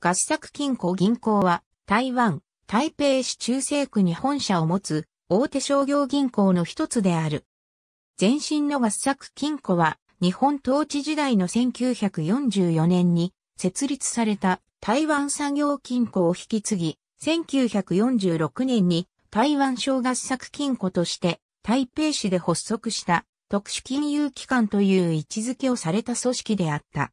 合作金庫銀行は、台湾、台北市中西区に本社を持つ、大手商業銀行の一つである。前身の合作金庫は、日本統治時代の1944年に設立された台湾産業金庫を引き継ぎ、1946年に台湾小合作金庫として台北市で発足した特殊金融機関という位置づけをされた組織であった。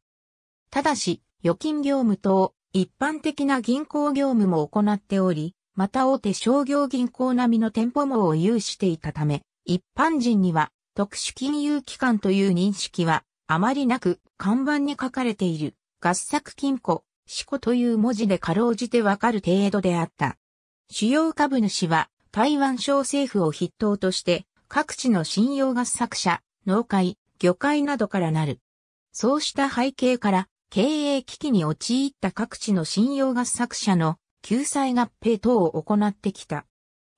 ただし、預金業務等一般的な銀行業務も行っており、また大手商業銀行並みの店舗網を有していたため、一般人には特殊金融機関という認識はあまりなく看板に書かれている合作金庫、四股という文字でかろうじてわかる程度であった。主要株主は台湾省政府を筆頭として各地の信用合作者、農会、魚介などからなる。そうした背景から経営危機に陥った各地の信用合作者の救済合併等を行ってきた。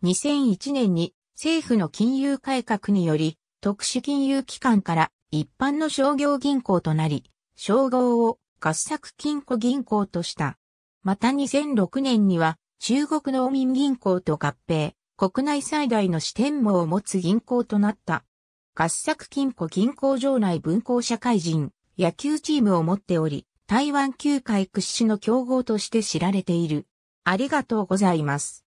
2001年に政府の金融改革により特殊金融機関から一般の商業銀行となり、称号を合作金庫銀行とした。また2006年には中国農民銀行と合併、国内最大の支店網を持つ銀行となった。合作金庫銀行場内分工社会人、野球チームを持っており、台湾球界屈指の強豪として知られている。ありがとうございます。